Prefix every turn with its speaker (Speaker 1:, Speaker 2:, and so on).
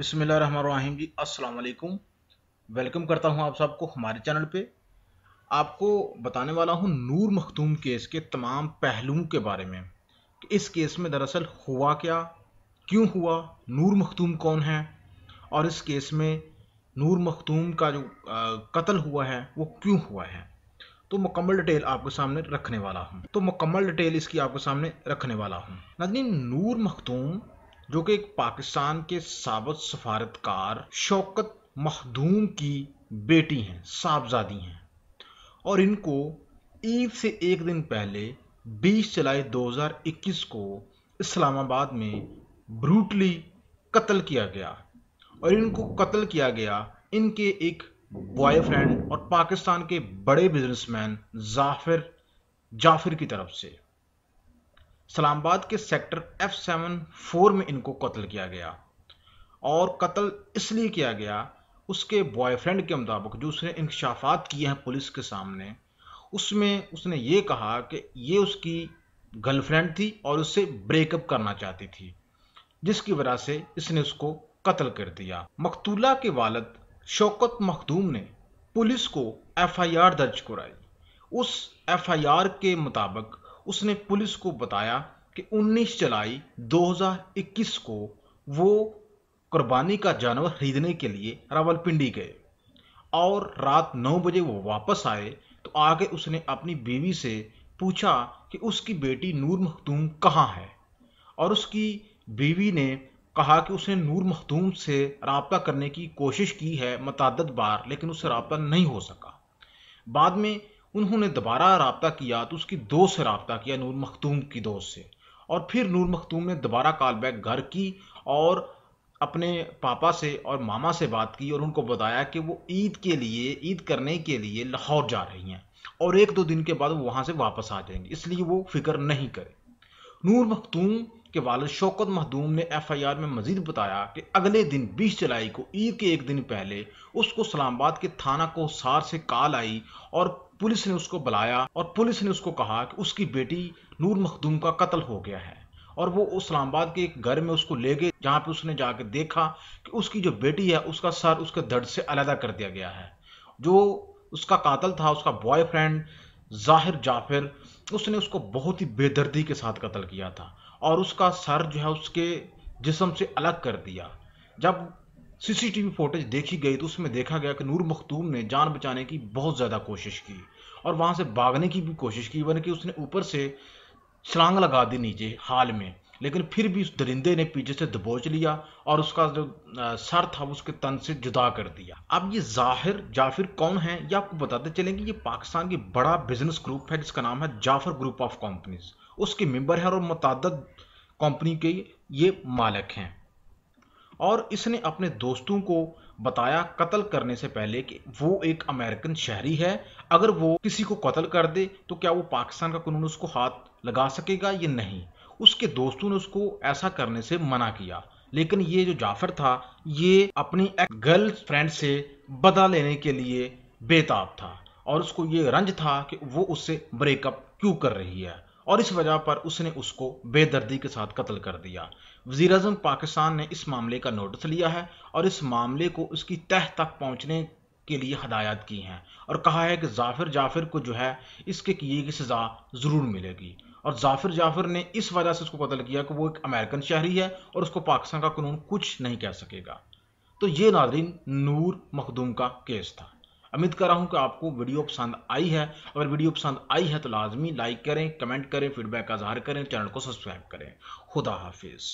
Speaker 1: بسم اللہ الرحمن الرحیم جی السلام علیکم ویلکم کرتا ہوں آپ سب کو ہمارے چینل پہ آپ کو بتانے والا ہوں نور مختوم کیس کے تمام پہلوؤں کے بارے میں کہ اس کیس میں دراصل ہوا کیا کیوں ہوا نور مختوم کون ہے اور اس کیس میں نور مختوم کا جو قتل ہوا ہے وہ کیوں ہوا ہے تو مکمل ڈیٹیل آپ کے سامنے رکھنے والا ہوں تو مکمل ڈیٹیل اس کی آپ کے سامنے رکھنے والا ہوں ناظرین نور مختوم جو کہ ایک پاکستان کے ثابت سفارتکار شوکت مخدوم کی بیٹی ہیں صاحبزادی ہیں اور ان کو عید سے ایک دن پہلے بیس جولائی دو ہزار اکیس کو اسلام آباد میں بروٹلی قتل کیا گیا اور ان کو قتل کیا گیا ان کے ایک بوائے فرینڈ اور پاکستان کے بڑے بزنس مین ظافر جعفر کی طرف سے اسلام آباد کے سیکٹر ایف سیون فور میں ان کو قتل کیا گیا اور قتل اس لیے کیا گیا اس کے بوائے فرینڈ کے مطابق جو اس نے انکشافات کیے ہیں پولیس کے سامنے اس میں اس نے یہ کہا کہ یہ اس کی گرل فرینڈ تھی اور اس سے بریک اپ کرنا چاہتی تھی جس کی وجہ سے اس نے اس کو قتل کر دیا مقتولہ کے والد شوکت مخدوم نے پولیس کو ایف آئی آر درج کرائی اس ایف آئی آر کے مطابق اس نے پولیس کو بتایا کہ انیس جولائی دو ہزار اکیس کو وہ قربانی کا جانور خریدنے کے لیے راول پنڈی گئے اور رات نو بجے وہ واپس آئے تو آگے اس نے اپنی بیوی سے پوچھا کہ اس کی بیٹی نور مختوم کہاں ہے اور اس کی بیوی نے کہا کہ اس نے نور مختوم سے رابطہ کرنے کی کوشش کی ہے متعدد بار لیکن اس سے رابطہ نہیں ہو سکا بعد میں انہوں نے دوبارہ رابطہ کیا تو اس کی دوست سے رابطہ کیا نور مختوم کی دوست سے اور پھر نور مختوم نے دوبارہ کال بیک گھر کی اور اپنے پاپا سے اور ماما سے بات کی اور ان کو بتایا کہ وہ عید کے لیے عید کرنے کے لیے لاہور جا رہی ہیں اور ایک دو دن کے بعد وہ وہاں سے واپس آ جائیں گے اس لیے وہ فکر نہیں کرے نور مختوم کہ والد شوکت محدوم نے ایف آئی آر میں مزید بتایا کہ اگلے دن بیس جولائی کو عید کے ایک دن پہلے اس کو اسلام آباد کے تھانہ کو سار سے کال آئی اور پولیس نے اس کو بلایا اور پولیس نے اس کو کہا کہ اس کی بیٹی نور مخدوم کا قتل ہو گیا ہے اور وہ اسلام آباد کے گھر میں اس کو لے گئے جہاں پہ اس نے جا کے دیکھا کہ اس کی جو بیٹی ہے اس کا سر اس کے درد سے علیحدہ کر دیا گیا ہے جو اس کا قاتل تھا اس کا بوائے فرینڈ ظاہر جعفر اس نے اس کو بہت ہی بے دردی کے ساتھ قتل کیا تھا اور اس کا سر جو ہے اس کے جسم سے الگ کر دیا جب سی سی ٹی وی فوٹیج دیکھی گئی تو اس میں دیکھا گیا کہ نور مختوم نے جان بچانے کی بہت زیادہ کوشش کی اور وہاں سے بھاگنے کی بھی کوشش کی ورنہ یعنی کہ اس نے اوپر سے چھلانگ لگا دی نیچے حال میں لیکن پھر بھی اس درندے نے پیچھے سے دبوچ لیا اور اس کا جو سر تھا اس کے تن سے جدا کر دیا اب یہ ظاہر جعفر کون ہیں یہ آپ کو بتاتے چلیں کہ یہ پاکستان کی بڑا بزنس گروپ ہے جس کا نام ہے جعفر گروپ آف کمپنیز اس کے ممبر ہیں اور متعدد کمپنی کے یہ مالک ہیں اور اس نے اپنے دوستوں کو بتایا قتل کرنے سے پہلے کہ وہ ایک امریکن شہری ہے اگر وہ کسی کو قتل کر دے تو کیا وہ پاکستان کا قانون اس کو ہاتھ لگا سکے گا یا نہیں اس کے دوستوں نے اس کو ایسا کرنے سے منع کیا لیکن یہ جو جعفر تھا یہ اپنی ایک گرل فرینڈ سے بدا لینے کے لیے بے تاب تھا اور اس کو یہ رنج تھا کہ وہ اس سے بریک اپ کیوں کر رہی ہے اور اس وجہ پر اس نے اس کو بے دردی کے ساتھ قتل کر دیا وزیر اعظم پاکستان نے اس معاملے کا نوٹس لیا ہے اور اس معاملے کو اس کی تہہ تک پہنچنے کے لیے ہدایات کی ہیں اور کہا ہے کہ ظافر جعفر کو جو ہے اس کے کیے کی سزا ضرور ملے گی اور ظافر جعفر نے اس وجہ سے اس کو قتل کیا کہ وہ ایک امریکن شہری ہے اور اس کو پاکستان کا قانون کچھ نہیں کہہ سکے گا تو یہ ناظرین نور مخدوم کا کیس تھا امید کر رہا ہوں کہ آپ کو ویڈیو پسند آئی ہے اگر ویڈیو پسند آئی ہے تو لازمی لائک کریں کمنٹ کریں فیڈ بیک کا اظہار کریں چینل کو سبسکرائب کریں خدا حافظ